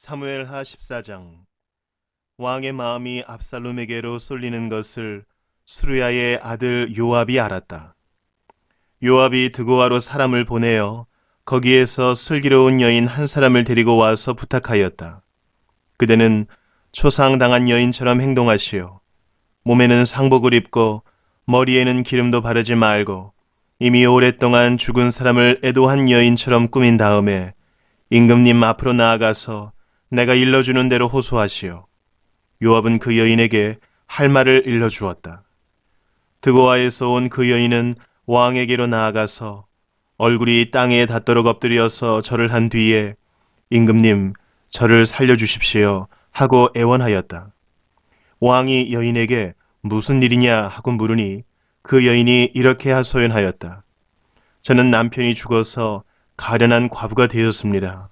사무엘하 14장 왕의 마음이 압살롬에게로 쏠리는 것을 수르야의 아들 요압이 알았다. 요압이 드고아로 사람을 보내어 거기에서 슬기로운 여인 한 사람을 데리고 와서 부탁하였다. 그대는 초상당한 여인처럼 행동하시오. 몸에는 상복을 입고 머리에는 기름도 바르지 말고 이미 오랫동안 죽은 사람을 애도한 여인처럼 꾸민 다음에 임금님 앞으로 나아가서 내가 일러주는 대로 호소하시오. 요압은 그 여인에게 할 말을 일러주었다. 드고아에서 온 그 여인은 왕에게로 나아가서 얼굴이 땅에 닿도록 엎드려서 절을 한 뒤에 임금님 저를 살려주십시오 하고 애원하였다. 왕이 여인에게 무슨 일이냐 하고 물으니 그 여인이 이렇게 하소연하였다. 저는 남편이 죽어서 가련한 과부가 되었습니다.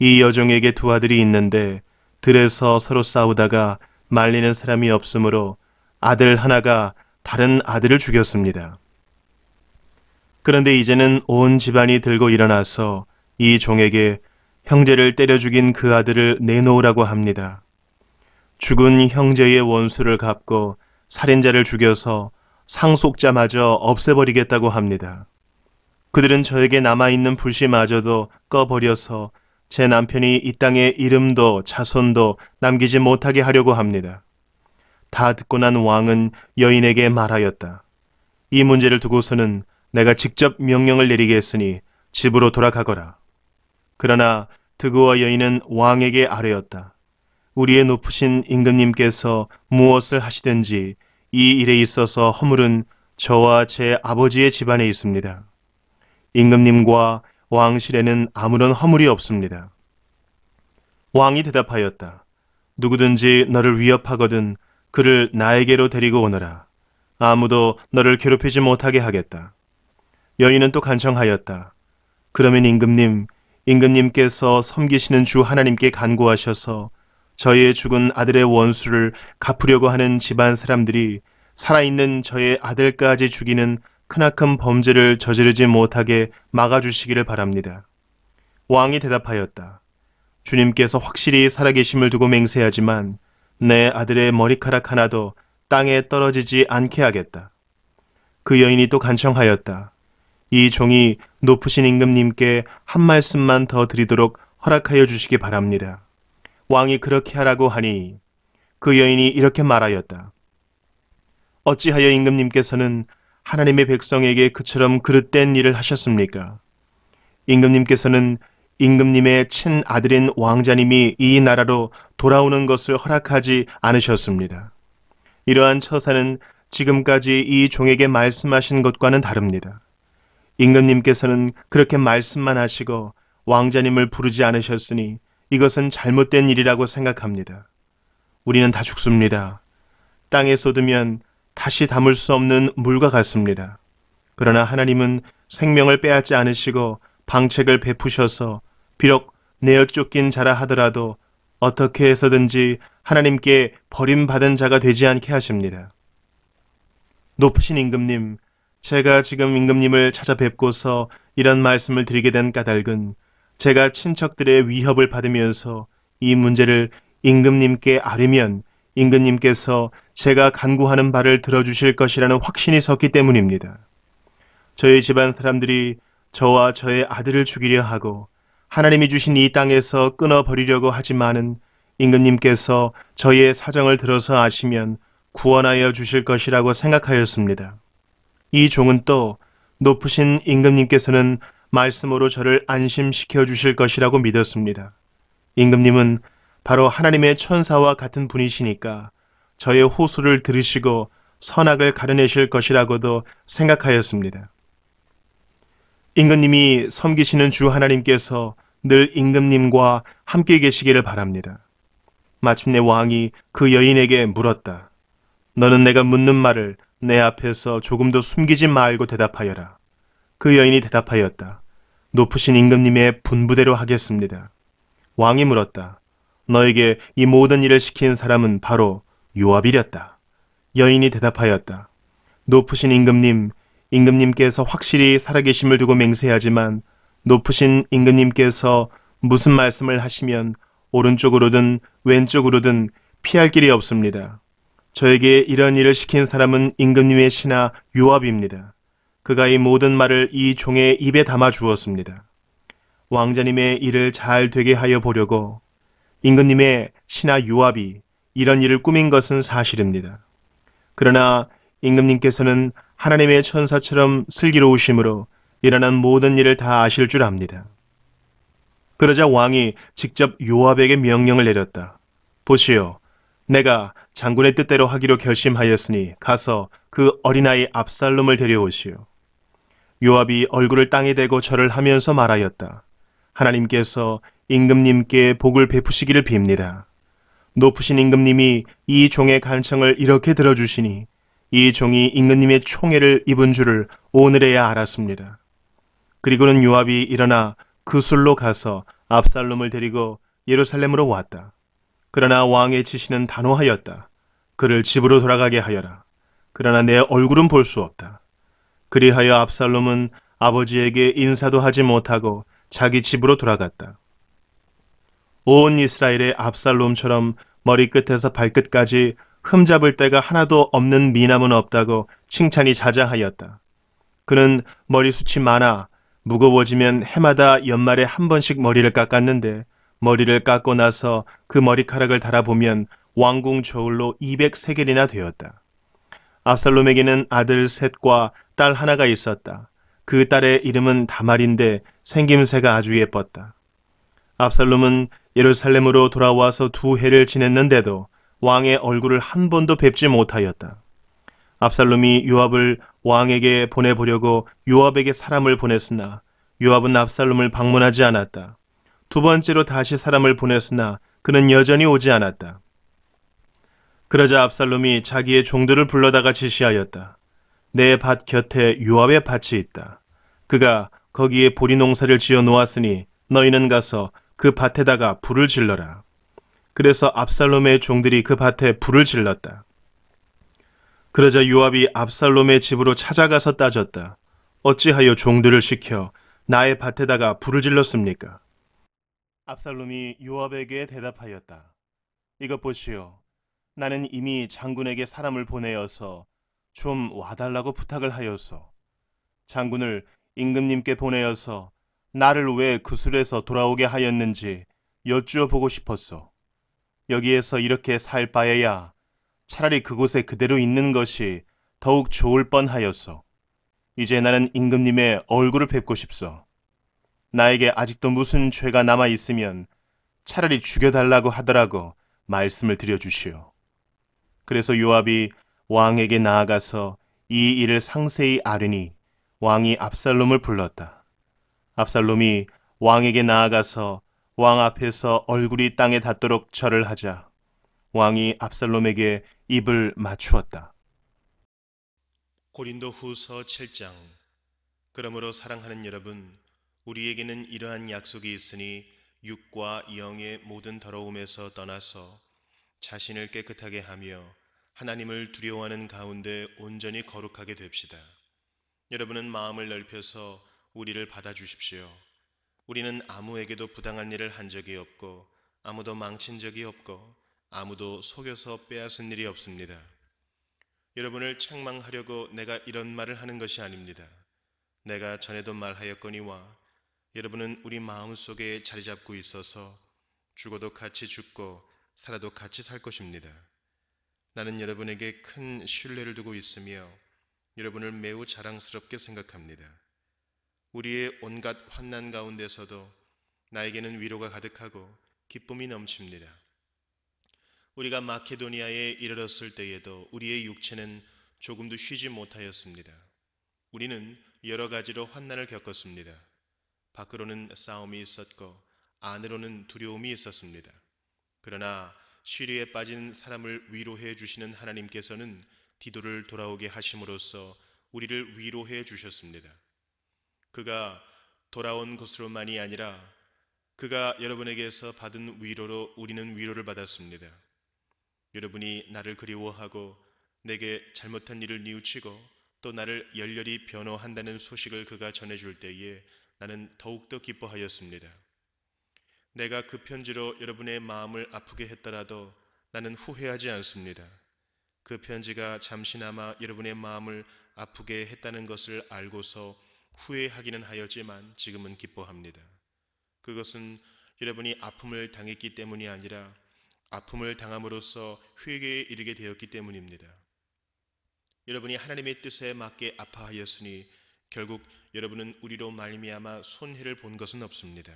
이 여종에게 두 아들이 있는데 들에서 서로 싸우다가 말리는 사람이 없으므로 아들 하나가 다른 아들을 죽였습니다. 그런데 이제는 온 집안이 들고 일어나서 이 종에게 형제를 때려 죽인 그 아들을 내놓으라고 합니다. 죽은 형제의 원수를 갚고 살인자를 죽여서 상속자마저 없애버리겠다고 합니다. 그들은 저에게 남아있는 불씨마저도 꺼버려서 제 남편이 이 땅에 이름도 자손도 남기지 못하게 하려고 합니다. 다 듣고 난 왕은 여인에게 말하였다. 이 문제를 두고서는 내가 직접 명령을 내리게 했으니 집으로 돌아가거라. 그러나 드그와 여인은 왕에게 아뢰었다. 우리의 높으신 임금님께서 무엇을 하시든지 이 일에 있어서 허물은 저와 제 아버지의 집안에 있습니다. 임금님과 왕실에는 아무런 허물이 없습니다. 왕이 대답하였다. 누구든지 너를 위협하거든 그를 나에게로 데리고 오너라. 아무도 너를 괴롭히지 못하게 하겠다. 여인은 또 간청하였다. 그러면 임금님, 임금님께서 섬기시는 주 하나님께 간구하셔서 저의 죽은 아들의 원수를 갚으려고 하는 집안 사람들이 살아있는 저의 아들까지 죽이는 크나큰 범죄를 저지르지 못하게 막아주시기를 바랍니다. 왕이 대답하였다. 주님께서 확실히 살아계심을 두고 맹세하지만 내 아들의 머리카락 하나도 땅에 떨어지지 않게 하겠다. 그 여인이 또 간청하였다. 이 종이 높으신 임금님께 한 말씀만 더 드리도록 허락하여 주시기 바랍니다. 왕이 그렇게 하라고 하니 그 여인이 이렇게 말하였다. 어찌하여 임금님께서는 하나님의 백성에게 그처럼 그릇된 일을 하셨습니까? 임금님께서는 임금님의 친아들인 왕자님이 이 나라로 돌아오는 것을 허락하지 않으셨습니다. 이러한 처사는 지금까지 이 종에게 말씀하신 것과는 다릅니다. 임금님께서는 그렇게 말씀만 하시고 왕자님을 부르지 않으셨으니 이것은 잘못된 일이라고 생각합니다. 우리는 다 죽습니다. 땅에 쏟으면 다시 담을 수 없는 물과 같습니다. 그러나 하나님은 생명을 빼앗지 않으시고 방책을 베푸셔서 비록 내어 쫓긴 자라 하더라도 어떻게 해서든지 하나님께 버림받은 자가 되지 않게 하십니다. 높으신 임금님, 제가 지금 임금님을 찾아뵙고서 이런 말씀을 드리게 된 까닭은 제가 친척들의 위협을 받으면서 이 문제를 임금님께 아뢰면 임금님께서 제가 간구하는 바를 들어주실 것이라는 확신이 섰기 때문입니다. 저희 집안 사람들이 저와 저의 아들을 죽이려 하고 하나님이 주신 이 땅에서 끊어버리려고 하지만은 임금님께서 저희의 사정을 들어서 아시면 구원하여 주실 것이라고 생각하였습니다. 이 종은 또 높으신 임금님께서는 말씀으로 저를 안심시켜 주실 것이라고 믿었습니다. 임금님은 바로 하나님의 천사와 같은 분이시니까 저의 호소를 들으시고 선악을 가려내실 것이라고도 생각하였습니다. 임금님이 섬기시는 주 하나님께서 늘 임금님과 함께 계시기를 바랍니다. 마침내 왕이 그 여인에게 물었다. 너는 내가 묻는 말을 내 앞에서 조금도 숨기지 말고 대답하여라. 그 여인이 대답하였다. 높으신 임금님의 분부대로 하겠습니다. 왕이 물었다. 너에게 이 모든 일을 시킨 사람은 바로 요압이었다 여인이 대답하였다. 높으신 임금님, 임금님께서 확실히 살아계심을 두고 맹세하지만 높으신 임금님께서 무슨 말씀을 하시면 오른쪽으로든 왼쪽으로든 피할 길이 없습니다. 저에게 이런 일을 시킨 사람은 임금님의 신하 요압입니다. 그가 이 모든 말을 이 종의 입에 담아 주었습니다. 왕자님의 일을 잘 되게 하여 보려고 임금님의 신하 유압이 이런 일을 꾸민 것은 사실입니다. 그러나 임금님께서는 하나님의 천사처럼 슬기로우심으로 일어난 모든 일을 다 아실 줄 압니다. 그러자 왕이 직접 요압에게 명령을 내렸다. 보시오. 내가 장군의 뜻대로 하기로 결심하였으니 가서 그 어린아이 압살롬을 데려오시오. 요압이 얼굴을 땅에 대고 절을 하면서 말하였다. 하나님께서 임금님께 복을 베푸시기를 빕니다. 높으신 임금님이 이 종의 간청을 이렇게 들어주시니 이 종이 임금님의 총애를 입은 줄을 오늘에야 알았습니다. 그리고는 요압이 일어나 그 술로 가서 압살롬을 데리고 예루살렘으로 왔다. 그러나 왕의 지시는 단호하였다. 그를 집으로 돌아가게 하여라. 그러나 내 얼굴은 볼 수 없다. 그리하여 압살롬은 아버지에게 인사도 하지 못하고 자기 집으로 돌아갔다. 온 이스라엘의 압살롬처럼 머리끝에서 발끝까지 흠잡을 데가 하나도 없는 미남은 없다고 칭찬이 자자하였다. 그는 머리숱이 많아 무거워지면 해마다 연말에 한 번씩 머리를 깎았는데 머리를 깎고 나서 그 머리카락을 달아보면 왕궁 저울로 200세겔이나 되었다. 압살롬에게는 아들 셋과 딸 하나가 있었다. 그 딸의 이름은 다말인데 생김새가 아주 예뻤다. 압살롬은 예루살렘으로 돌아와서 두 해를 지냈는데도 왕의 얼굴을 한 번도 뵙지 못하였다. 압살롬이 유압을 왕에게 보내보려고 유압에게 사람을 보냈으나 유압은 압살롬을 방문하지 않았다. 두 번째로 다시 사람을 보냈으나 그는 여전히 오지 않았다. 그러자 압살롬이 자기의 종들을 불러다가 지시하였다. 내 밭 곁에 유압의 밭이 있다. 그가 거기에 보리 농사를 지어 놓았으니 너희는 가서 그 밭에다가 불을 질러라. 그래서 압살롬의 종들이 그 밭에 불을 질렀다. 그러자 요압이 압살롬의 집으로 찾아가서 따졌다. 어찌하여 종들을 시켜 나의 밭에다가 불을 질렀습니까? 압살롬이 요압에게 대답하였다. 이것 보시오. 나는 이미 장군에게 사람을 보내어서 좀 와달라고 부탁을 하였소. 장군을 임금님께 보내어서 나를 왜 구슬에서 그 돌아오게 하였는지 여쭈어 보고 싶었소. 여기에서 이렇게 살 바에야 차라리 그곳에 그대로 있는 것이 더욱 좋을 뻔하였소. 이제 나는 임금님의 얼굴을 뵙고 싶소. 나에게 아직도 무슨 죄가 남아 있으면 차라리 죽여달라고 하더라고 말씀을 드려주시오. 그래서 요압이 왕에게 나아가서 이 일을 상세히 아르니 왕이 압살롬을 불렀다. 압살롬이 왕에게 나아가서 왕 앞에서 얼굴이 땅에 닿도록 절을 하자 왕이 압살롬에게 입을 맞추었다. 고린도 후서 7장 그러므로 사랑하는 여러분 우리에게는 이러한 약속이 있으니 육과 영의 모든 더러움에서 떠나서 자신을 깨끗하게 하며 하나님을 두려워하는 가운데 온전히 거룩하게 됩시다. 여러분은 마음을 넓혀서 우리를 받아주십시오. 우리는 아무에게도 부당한 일을 한 적이 없고 아무도 망친 적이 없고 아무도 속여서 빼앗은 일이 없습니다. 여러분을 책망하려고 내가 이런 말을 하는 것이 아닙니다. 내가 전에도 말하였거니와 여러분은 우리 마음속에 자리 잡고 있어서 죽어도 같이 죽고 살아도 같이 살 것입니다. 나는 여러분에게 큰 신뢰를 두고 있으며 여러분을 매우 자랑스럽게 생각합니다. 우리의 온갖 환난 가운데서도 나에게는 위로가 가득하고 기쁨이 넘칩니다. 우리가 마케도니아에 이르렀을 때에도 우리의 육체는 조금도 쉬지 못하였습니다. 우리는 여러 가지로 환난을 겪었습니다. 밖으로는 싸움이 있었고 안으로는 두려움이 있었습니다. 그러나 시리에 빠진 사람을 위로해 주시는 하나님께서는 디도를 돌아오게 하심으로써 우리를 위로해 주셨습니다. 그가 돌아온 것으로만이 아니라 그가 여러분에게서 받은 위로로 우리는 위로를 받았습니다. 여러분이 나를 그리워하고 내게 잘못한 일을 뉘우치고 또 나를 열렬히 변호한다는 소식을 그가 전해줄 때에 나는 더욱더 기뻐하였습니다. 내가 그 편지로 여러분의 마음을 아프게 했더라도 나는 후회하지 않습니다. 그 편지가 잠시나마 여러분의 마음을 아프게 했다는 것을 알고서 후회하기는 하였지만 지금은 기뻐합니다. 그것은 여러분이 아픔을 당했기 때문이 아니라 아픔을 당함으로써 회개에 이르게 되었기 때문입니다. 여러분이 하나님의 뜻에 맞게 아파하였으니 결국 여러분은 우리로 말미암아 손해를 본 것은 없습니다.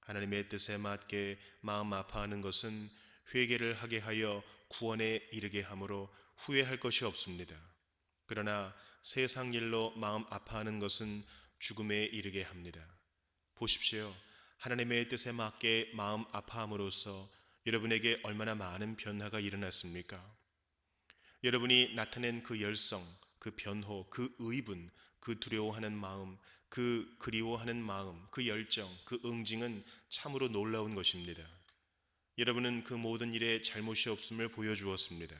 하나님의 뜻에 맞게 마음 아파하는 것은 회개를 하게 하여 구원에 이르게 하므로 후회할 것이 없습니다. 그러나 세상 일로 마음 아파하는 것은 죽음에 이르게 합니다. 보십시오. 하나님의 뜻에 맞게 마음 아파함으로써 여러분에게 얼마나 많은 변화가 일어났습니까? 여러분이 나타낸 그 열성, 그 변호, 그 의분, 그 두려워하는 마음, 그 그리워하는 마음, 그 열정, 그 응징은 참으로 놀라운 것입니다. 여러분은 그 모든 일에 잘못이 없음을 보여주었습니다.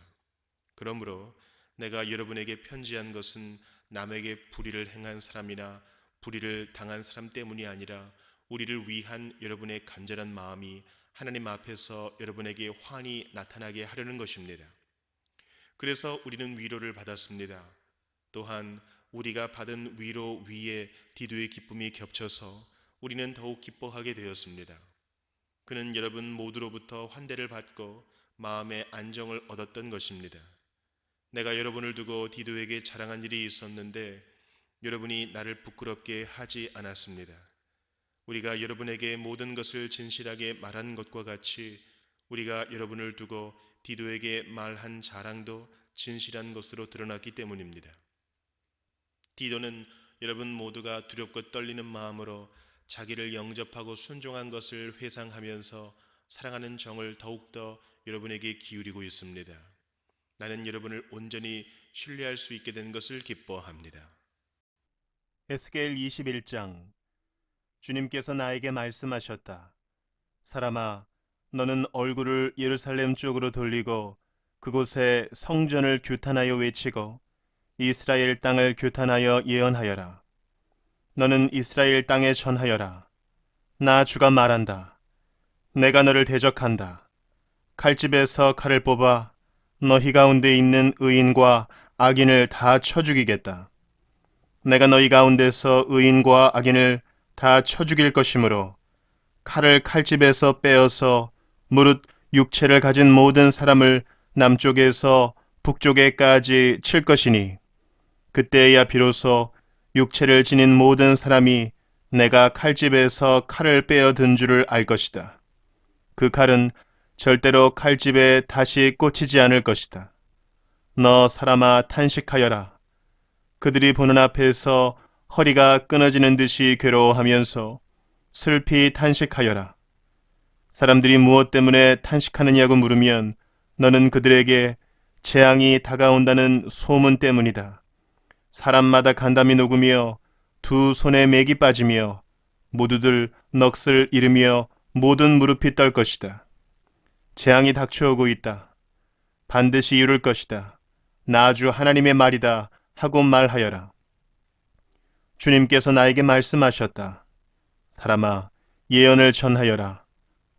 그러므로 내가 여러분에게 편지한 것은 남에게 불의를 행한 사람이나 불의를 당한 사람 때문이 아니라 우리를 위한 여러분의 간절한 마음이 하나님 앞에서 여러분에게 환히 나타나게 하려는 것입니다. 그래서 우리는 위로를 받았습니다. 또한 우리가 받은 위로 위에 디도의 기쁨이 겹쳐서 우리는 더욱 기뻐하게 되었습니다. 그는 여러분 모두로부터 환대를 받고 마음의 안정을 얻었던 것입니다. 내가 여러분을 두고 디도에게 자랑한 일이 있었는데 여러분이 나를 부끄럽게 하지 않았습니다. 우리가 여러분에게 모든 것을 진실하게 말한 것과 같이 우리가 여러분을 두고 디도에게 말한 자랑도 진실한 것으로 드러났기 때문입니다. 디도는 여러분 모두가 두렵고 떨리는 마음으로 자기를 영접하고 순종한 것을 회상하면서 사랑하는 정을 더욱더 여러분에게 기울이고 있습니다. 나는 여러분을 온전히 신뢰할 수 있게 된 것을 기뻐합니다. 에스겔 21장 주님께서 나에게 말씀하셨다. 사람아, 너는 얼굴을 예루살렘 쪽으로 돌리고 그곳에 성전을 규탄하여 외치고 이스라엘 땅을 규탄하여 예언하여라. 너는 이스라엘 땅에 전하여라. 나 주가 말한다. 내가 너를 대적한다. 칼집에서 칼을 뽑아 너희 가운데 있는 의인과 악인을 다 쳐 죽이겠다. 내가 너희 가운데서 의인과 악인을 다 쳐 죽일 것이므로 칼을 칼집에서 빼어서 무릇 육체를 가진 모든 사람을 남쪽에서 북쪽에까지 칠 것이니 그때야 비로소 육체를 지닌 모든 사람이 내가 칼집에서 칼을 빼어 든 줄을 알 것이다. 그 칼은 절대로 칼집에 다시 꽂히지 않을 것이다. 너 사람아 탄식하여라. 그들이 보는 앞에서 허리가 끊어지는 듯이 괴로워하면서 슬피 탄식하여라. 사람들이 무엇 때문에 탄식하느냐고 물으면 너는 그들에게 재앙이 다가온다는 소문 때문이다. 사람마다 간담이 녹으며 두 손에 맥이 빠지며 모두들 넋을 잃으며 모든 무릎이 떨 것이다. 재앙이 닥쳐오고 있다. 반드시 이룰 것이다. 나주 하나님의 말이다. 하고 말하여라. 주님께서 나에게 말씀하셨다. 사람아, 예언을 전하여라.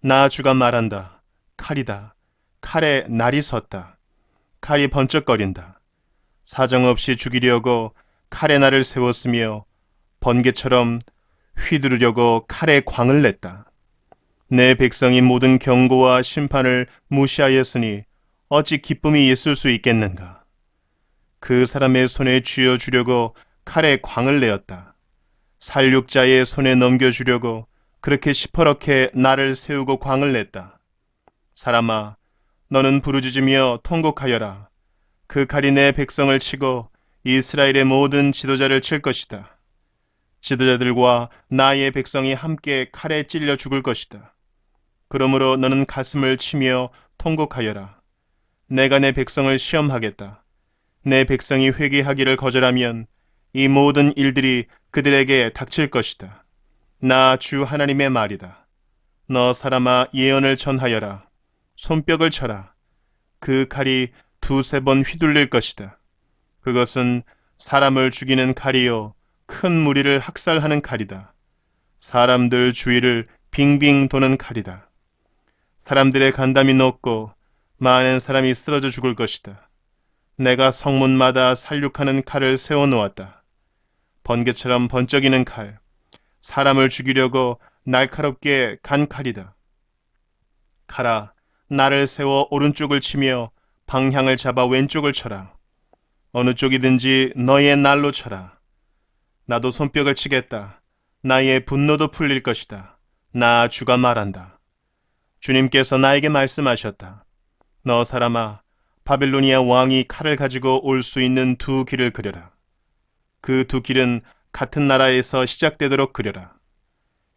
나 주가 말한다. 칼이다. 칼에 날이 섰다. 칼이 번쩍거린다. 사정없이 죽이려고 칼의 날을 세웠으며 번개처럼 휘두르려고 칼의 광을 냈다. 내 백성이 모든 경고와 심판을 무시하였으니 어찌 기쁨이 있을 수 있겠는가? 그 사람의 손에 쥐어 주려고 칼에 광을 내었다. 살육자의 손에 넘겨 주려고 그렇게 시퍼렇게 나를 세우고 광을 냈다. 사람아, 너는 부르짖으며 통곡하여라. 그 칼이 내 백성을 치고 이스라엘의 모든 지도자를 칠 것이다. 지도자들과 나의 백성이 함께 칼에 찔려 죽을 것이다. 그러므로 너는 가슴을 치며 통곡하여라. 내가 내 백성을 시험하겠다. 내 백성이 회개하기를 거절하면 이 모든 일들이 그들에게 닥칠 것이다. 나 주 하나님의 말이다. 너 사람아 예언을 전하여라. 손뼉을 쳐라. 그 칼이 두세 번 휘둘릴 것이다. 그것은 사람을 죽이는 칼이요 큰 무리를 학살하는 칼이다. 사람들 주위를 빙빙 도는 칼이다. 사람들의 간담이 높고 많은 사람이 쓰러져 죽을 것이다. 내가 성문마다 살육하는 칼을 세워놓았다. 번개처럼 번쩍이는 칼, 사람을 죽이려고 날카롭게 간 칼이다. 가라, 나를 세워 오른쪽을 치며 방향을 잡아 왼쪽을 쳐라. 어느 쪽이든지 너의 날로 쳐라. 나도 손뼉을 치겠다. 나의 분노도 풀릴 것이다. 나 주가 말한다. 주님께서 나에게 말씀하셨다. 너 사람아, 바빌로니아 왕이 칼을 가지고 올 수 있는 두 길을 그려라. 그 두 길은 같은 나라에서 시작되도록 그려라.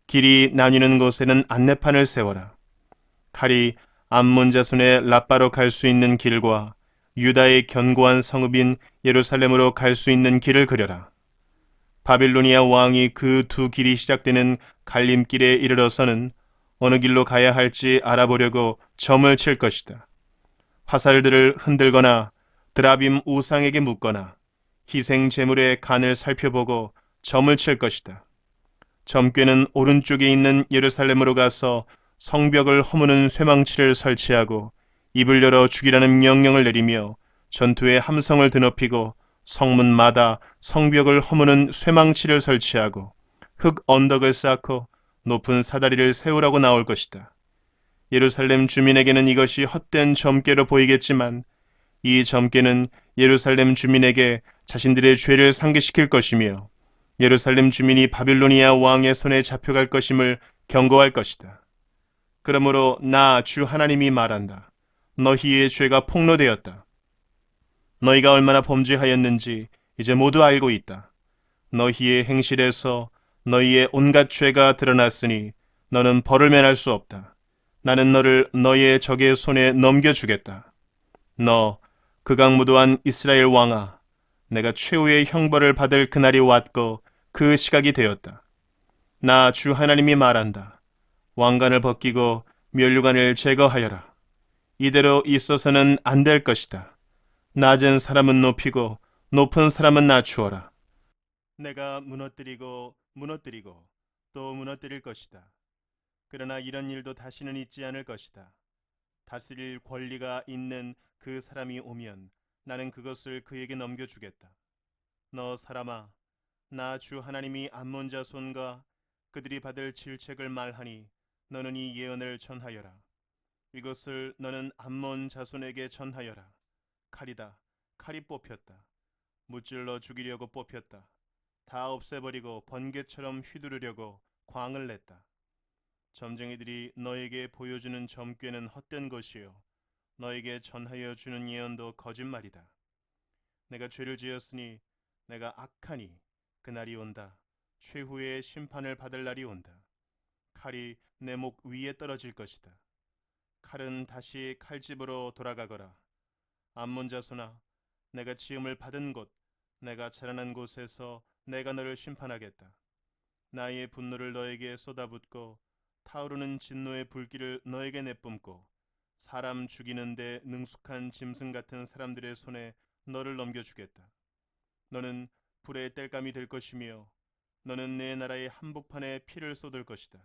길이 나뉘는 곳에는 안내판을 세워라. 칼이 암몬자손의 라빠로 갈 수 있는 길과 유다의 견고한 성읍인 예루살렘으로 갈 수 있는 길을 그려라. 바빌로니아 왕이 그 두 길이 시작되는 갈림길에 이르러서는 어느 길로 가야 할지 알아보려고 점을 칠 것이다. 화살들을 흔들거나 드라빔 우상에게 묻거나 희생 제물의 간을 살펴보고 점을 칠 것이다. 점괘는 오른쪽에 있는 예루살렘으로 가서 성벽을 허무는 쇠망치를 설치하고 입을 열어 죽이라는 명령을 내리며 전투의 함성을 드높이고 성문마다 성벽을 허무는 쇠망치를 설치하고 흙 언덕을 쌓고 높은 사다리를 세우라고 나올 것이다. 예루살렘 주민에게는 이것이 헛된 점괘로 보이겠지만 이 점괘는 예루살렘 주민에게 자신들의 죄를 상기시킬 것이며 예루살렘 주민이 바빌로니아 왕의 손에 잡혀갈 것임을 경고할 것이다. 그러므로 나 주 하나님이 말한다. 너희의 죄가 폭로되었다. 너희가 얼마나 범죄하였는지 이제 모두 알고 있다. 너희의 행실에서 너희의 온갖 죄가 드러났으니 너는 벌을 면할 수 없다. 나는 너를 너의 희 적의 손에 넘겨주겠다. 너 극악무도한 그 이스라엘 왕아 내가 최후의 형벌을 받을 그날이 왔고 그 시각이 되었다. 나 주 하나님이 말한다. 왕관을 벗기고 면류관을 제거하여라. 이대로 있어서는 안 될 것이다. 낮은 사람은 높이고 높은 사람은 낮추어라. 내가 무너뜨리고 무너뜨리고 또 무너뜨릴 것이다. 그러나 이런 일도 다시는 있지 않을 것이다. 다스릴 권리가 있는 그 사람이 오면 나는 그것을 그에게 넘겨주겠다. 너 사람아, 나 주 하나님이 암몬 자손과 그들이 받을 질책을 말하니 너는 이 예언을 전하여라. 이것을 너는 암몬 자손에게 전하여라. 칼이다. 칼이 뽑혔다. 무찔러 죽이려고 뽑혔다. 다 없애버리고 번개처럼 휘두르려고 광을 냈다. 점쟁이들이 너에게 보여주는 점괘는 헛된 것이요. 너에게 전하여 주는 예언도 거짓말이다. 내가 죄를 지었으니 내가 악하니 그날이 온다. 최후의 심판을 받을 날이 온다. 칼이 내 목 위에 떨어질 것이다. 칼은 다시 칼집으로 돌아가거라. 암몬자손아, 내가 지음을 받은 곳, 내가 자라난 곳에서 내가 너를 심판하겠다. 나의 분노를 너에게 쏟아붓고 타오르는 진노의 불길을 너에게 내뿜고 사람 죽이는데 능숙한 짐승 같은 사람들의 손에 너를 넘겨주겠다. 너는 불의 땔감이 될 것이며 너는 내 나라의 한복판에 피를 쏟을 것이다.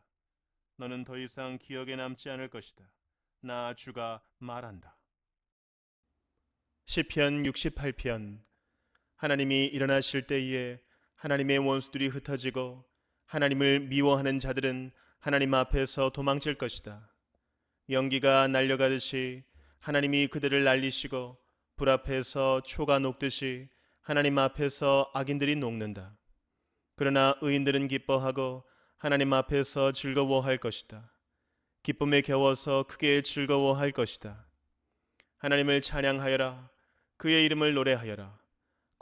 너는 더 이상 기억에 남지 않을 것이다. 나 주가 말한다. 시편 68편 하나님이 일어나실 때에 하나님의 원수들이 흩어지고 하나님을 미워하는 자들은 하나님 앞에서 도망칠 것이다. 연기가 날려가듯이 하나님이 그들을 날리시고 불 앞에서 초가 녹듯이 하나님 앞에서 악인들이 녹는다. 그러나 의인들은 기뻐하고 하나님 앞에서 즐거워할 것이다. 기쁨에 겨워서 크게 즐거워할 것이다. 하나님을 찬양하여라. 그의 이름을 노래하여라.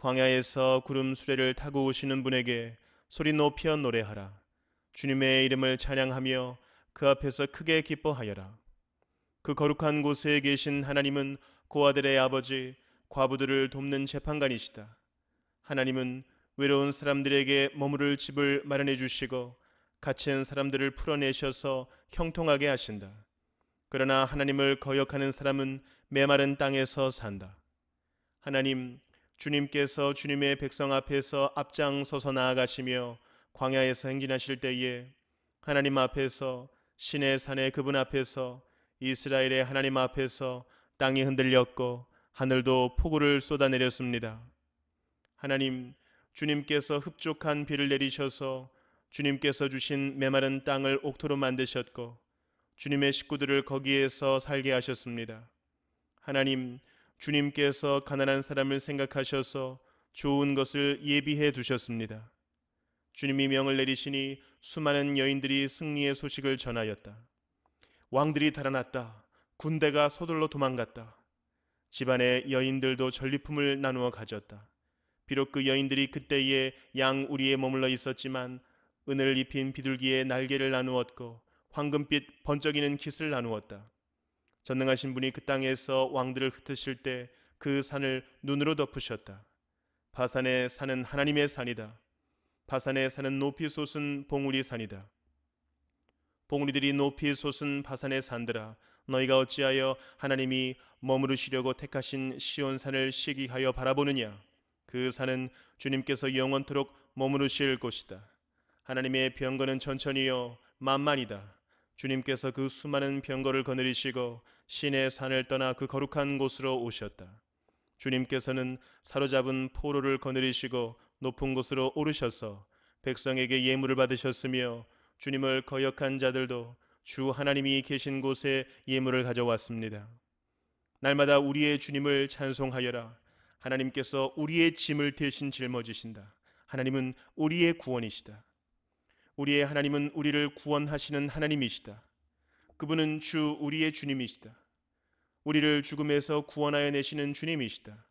광야에서 구름 수레를 타고 오시는 분에게 소리 높여 노래하라. 주님의 이름을 찬양하며 그 앞에서 크게 기뻐하여라. 그 거룩한 곳에 계신 하나님은 고아들의 아버지 과부들을 돕는 재판관이시다. 하나님은 외로운 사람들에게 머무를 집을 마련해 주시고 갇힌 사람들을 풀어내셔서 형통하게 하신다. 그러나 하나님을 거역하는 사람은 메마른 땅에서 산다. 하나님, 주님께서 주님의 백성 앞에서 앞장서서 나아가시며 광야에서 행진하실 때에 하나님 앞에서 신의 산의 그분 앞에서 이스라엘의 하나님 앞에서 땅이 흔들렸고 하늘도 폭우를 쏟아내렸습니다. 하나님 주님께서 흡족한 비를 내리셔서 주님께서 주신 메마른 땅을 옥토로 만드셨고 주님의 식구들을 거기에서 살게 하셨습니다. 하나님 주님께서 가난한 사람을 생각하셔서 좋은 것을 예비해 두셨습니다. 주님이 명을 내리시니 수많은 여인들이 승리의 소식을 전하였다. 왕들이 달아났다. 군대가 서둘러 도망갔다. 집안의 여인들도 전리품을 나누어 가졌다. 비록 그 여인들이 그때에 양 우리에 머물러 있었지만 은을 입힌 비둘기의 날개를 나누었고 황금빛 번쩍이는 깃을 나누었다. 전능하신 분이 그 땅에서 왕들을 흩으실 때 그 산을 눈으로 덮으셨다. 바산의 산은 하나님의 산이다. 바산의 산은 높이 솟은 봉우리 산이다. 봉우리들이 높이 솟은 바산의 산들아 너희가 어찌하여 하나님이 머무르시려고 택하신 시온 산을 시기하여 바라보느냐 그 산은 주님께서 영원토록 머무르실 곳이다 하나님의 병거는 천천히요 만만이다 주님께서 그 수많은 병거를 거느리시고 신의 산을 떠나 그 거룩한 곳으로 오셨다. 주님께서는 사로잡은 포로를 거느리시고 높은 곳으로 오르셔서 백성에게 예물을 받으셨으며 주님을 거역한 자들도 주 하나님이 계신 곳에 예물을 가져왔습니다. 날마다 우리의 주님을 찬송하여라. 하나님께서 우리의 짐을 대신 짊어지신다. 하나님은 우리의 구원이시다. 우리의 하나님은 우리를 구원하시는 하나님이시다. 그분은 주 우리의 주님이시다. 우리를 죽음에서 구원하여 내시는 주님이시다.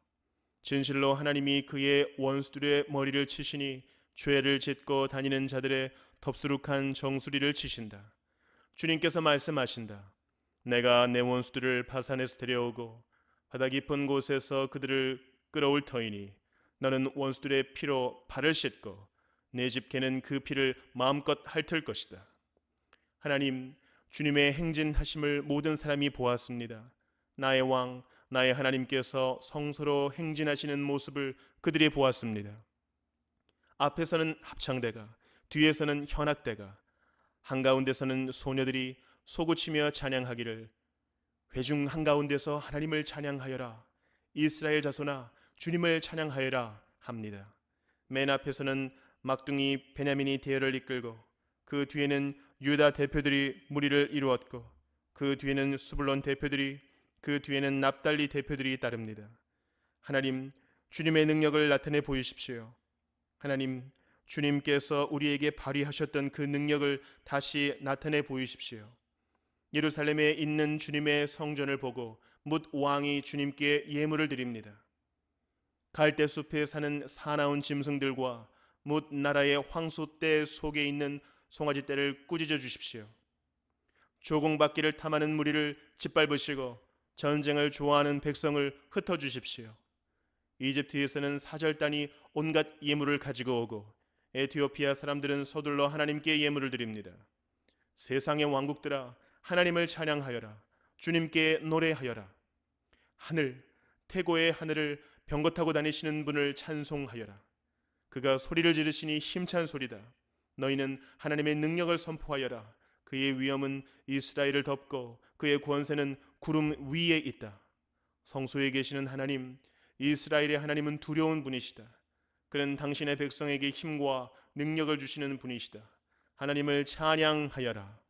진실로 하나님이 그의 원수들의 머리를 치시니 죄를 짓고 다니는 자들의 덥수룩한 정수리를 치신다. 주님께서 말씀하신다. 내가 내 원수들을 파산에서 데려오고 바다 깊은 곳에서 그들을 끌어올 터이니 너는 원수들의 피로 발을 씻고 내집 개는 그 피를 마음껏 핥을 것이다. 하나님, 주님의 행진하심을 모든 사람이 보았습니다. 나의 왕, 나의 하나님께서 성소로 행진하시는 모습을 그들이 보았습니다. 앞에서는 합창대가, 뒤에서는 현악대가, 한가운데서는 소녀들이 소고치며 찬양하기를 회중 한가운데서 하나님을 찬양하여라. 이스라엘 자손아 주님을 찬양하여라 합니다. 맨 앞에서는 막둥이 베냐민이 대열을 이끌고 그 뒤에는 유다 대표들이 무리를 이루었고 그 뒤에는 수블론 대표들이 그 뒤에는 납달리 대표들이 따릅니다. 하나님 주님의 능력을 나타내 보이십시오. 하나님 주님께서 우리에게 발휘하셨던 그 능력을 다시 나타내 보이십시오. 예루살렘에 있는 주님의 성전을 보고 묻 왕이 주님께 예물을 드립니다. 갈대숲에 사는 사나운 짐승들과 못 나라의 황소떼 속에 있는 송아지 떼를 꾸짖어 주십시오. 조공받기를 탐하는 무리를 짓밟으시고 전쟁을 좋아하는 백성을 흩어 주십시오. 이집트에서는 사절단이 온갖 예물을 가지고 오고 에티오피아 사람들은 서둘러 하나님께 예물을 드립니다. 세상의 왕국들아 하나님을 찬양하여라. 주님께 노래하여라. 하늘 태고의 하늘을 병거 타고 다니시는 분을 찬송하여라. 그가 소리를 지르시니 힘찬 소리다. 너희는 하나님의 능력을 선포하여라. 그의 위엄은 이스라엘을 덮고 그의 권세는 구름 위에 있다. 성소에 계시는 하나님, 이스라엘의 하나님은 두려운 분이시다. 그는 당신의 백성에게 힘과 능력을 주시는 분이시다. 하나님을 찬양하여라.